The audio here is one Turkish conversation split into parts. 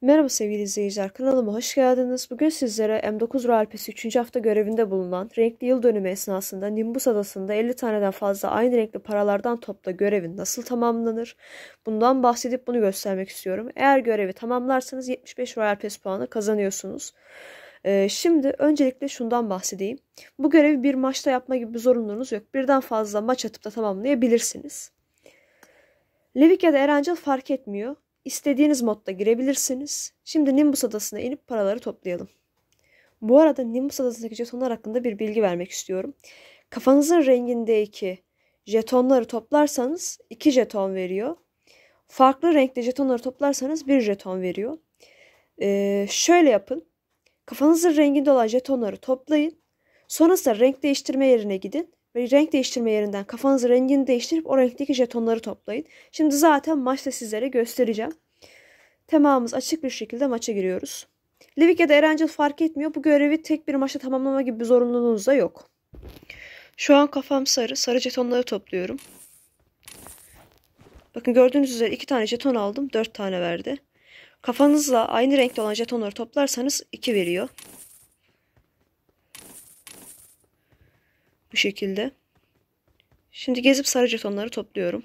Merhaba sevgili izleyiciler, kanalıma hoş geldiniz. Bugün sizlere M9 Ralpesi 3. hafta görevinde bulunan renkli yıl dönümü esnasında Nimbus Adası'nda 50 taneden fazla aynı renkli paralardan topla görevin nasıl tamamlanır? Bundan bahsedip bunu göstermek istiyorum. Eğer görevi tamamlarsanız 75 Royal puanı kazanıyorsunuz. Ee, şimdi öncelikle şundan bahsedeyim. Bu görevi bir maçta yapma gibi bir zorunluluğunuz yok. Birden fazla maç atıp da tamamlayabilirsiniz. Levik ya da erencel fark etmiyor. İstediğiniz modda girebilirsiniz. Şimdi Nimbus adasına inip paraları toplayalım. Bu arada Nimbus adasındaki jetonlar hakkında bir bilgi vermek istiyorum. Kafanızın rengindeki jetonları toplarsanız iki jeton veriyor. Farklı renkli jetonları toplarsanız bir jeton veriyor. Ee, şöyle yapın. Kafanızın renginde olan jetonları toplayın. Sonrasında renk değiştirme yerine gidin ve renk değiştirme yerinden kafanızı rengini değiştirip o renkteki jetonları toplayın. Şimdi zaten maçta sizlere göstereceğim. Temamız açık bir şekilde maça giriyoruz. Livik ya da Erencil fark etmiyor. Bu görevi tek bir maçta tamamlama gibi bir zorunluluğunuz da yok. Şu an kafam sarı. Sarı jetonları topluyorum. Bakın gördüğünüz üzere iki tane jeton aldım. Dört tane verdi. Kafanızla aynı renkte olan jetonları toplarsanız iki veriyor. Bu şekilde. Şimdi gezip sarı jetonları topluyorum.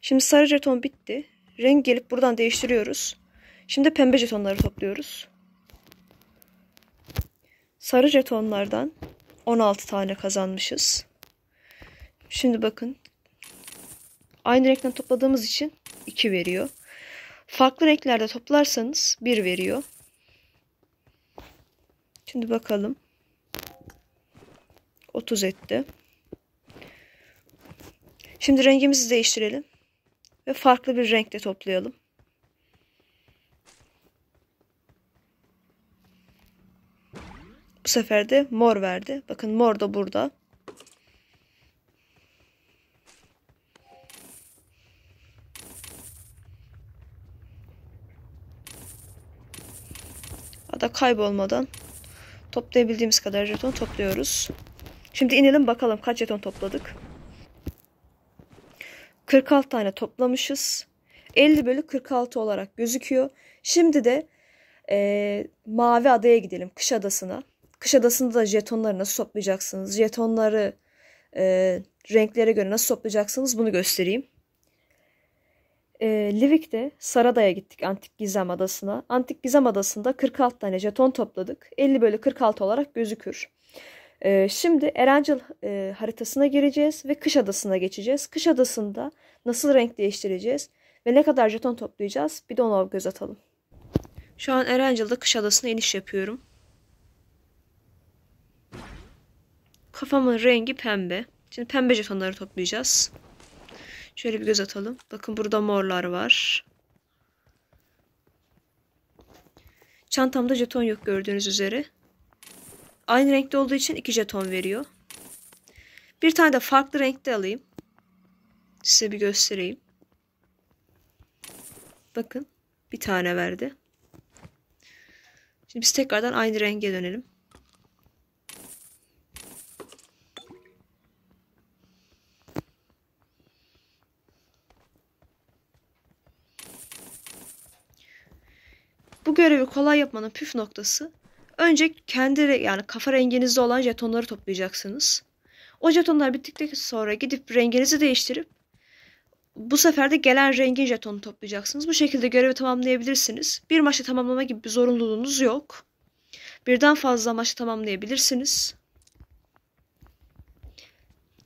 Şimdi sarı jeton bitti. Renk gelip buradan değiştiriyoruz. Şimdi pembe jetonları topluyoruz. Sarı jetonlardan 16 tane kazanmışız. Şimdi bakın. Aynı renkten topladığımız için 2 veriyor. Farklı renklerde toplarsanız 1 veriyor. Şimdi bakalım. 30 etti. Şimdi rengimizi değiştirelim. Ve farklı bir renkte toplayalım. Bu sefer de mor verdi. Bakın mor da burada. Ada kaybolmadan toplayabildiğimiz kadar jeton topluyoruz. Şimdi inelim bakalım kaç jeton topladık. 46 tane toplamışız. 50 bölü 46 olarak gözüküyor. Şimdi de e, Mavi Adaya gidelim. Kış Adası'na. Kış Adası'nda da jetonları nasıl toplayacaksınız? Jetonları e, renklere göre nasıl toplayacaksınız bunu göstereyim. E, Livik'te Sarada'ya gittik Antik Gizem Adası'na. Antik Gizem Adası'nda 46 tane jeton topladık. 50 bölü 46 olarak gözükür. Ee, şimdi Erencil e, haritasına gireceğiz ve Kış Adası'na geçeceğiz. Kış Adası'nda nasıl renk değiştireceğiz ve ne kadar jeton toplayacağız bir de ona göz atalım. Şu an Erencil'de Kış Adası'na iniş yapıyorum. Kafamın rengi pembe. Şimdi pembe jetonları toplayacağız. Şöyle bir göz atalım. Bakın burada morlar var. Çantamda jeton yok gördüğünüz üzere. Aynı renkte olduğu için iki jeton veriyor. Bir tane de farklı renkte alayım. Size bir göstereyim. Bakın bir tane verdi. Şimdi biz tekrardan aynı renge dönelim. Bu görevi kolay yapmanın püf noktası Önce kendi yani kafa renginizde olan jetonları toplayacaksınız. O jetonlar bittikten sonra gidip renginizi değiştirip bu sefer de gelen rengin jetonu toplayacaksınız. Bu şekilde görevi tamamlayabilirsiniz. Bir maçta tamamlama gibi bir zorunluluğunuz yok. Birden fazla maçta tamamlayabilirsiniz.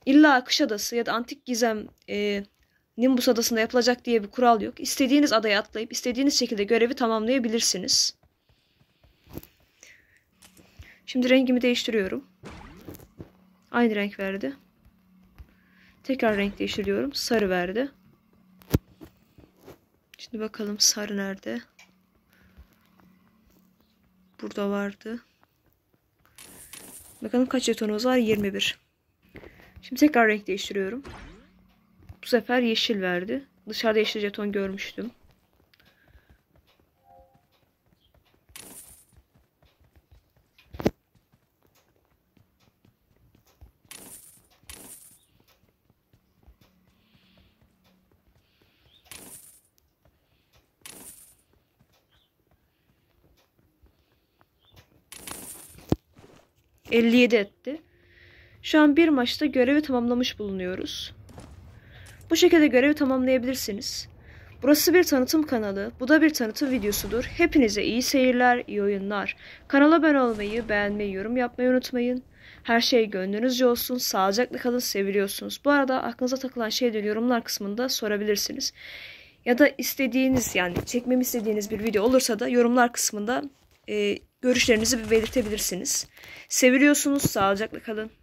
İlla Kış Adası ya da Antik Gizem e, Nimbus Adası'nda yapılacak diye bir kural yok. İstediğiniz adaya atlayıp istediğiniz şekilde görevi tamamlayabilirsiniz. Şimdi rengimi değiştiriyorum. Aynı renk verdi. Tekrar renk değiştiriyorum. Sarı verdi. Şimdi bakalım sarı nerede? Burada vardı. Bakalım kaç jetonumuz var? 21. Şimdi tekrar renk değiştiriyorum. Bu sefer yeşil verdi. Dışarıda yeşil jeton görmüştüm. 57 etti. Şu an bir maçta görevi tamamlamış bulunuyoruz. Bu şekilde görevi tamamlayabilirsiniz. Burası bir tanıtım kanalı, bu da bir tanıtım videosudur. Hepinize iyi seyirler, iyi oyunlar. Kanala abone olmayı, beğenmeyi, yorum yapmayı unutmayın. Her şey gönlünüzce olsun, sağlıcakla kalın, seviliyorsunuz. Bu arada aklınıza takılan şeyleri yorumlar kısmında sorabilirsiniz. Ya da istediğiniz yani çekmemi istediğiniz bir video olursa da yorumlar kısmında e, görüşlerinizi belirtebilirsiniz. Seviliyorsunuz. Sağlıcakla kalın.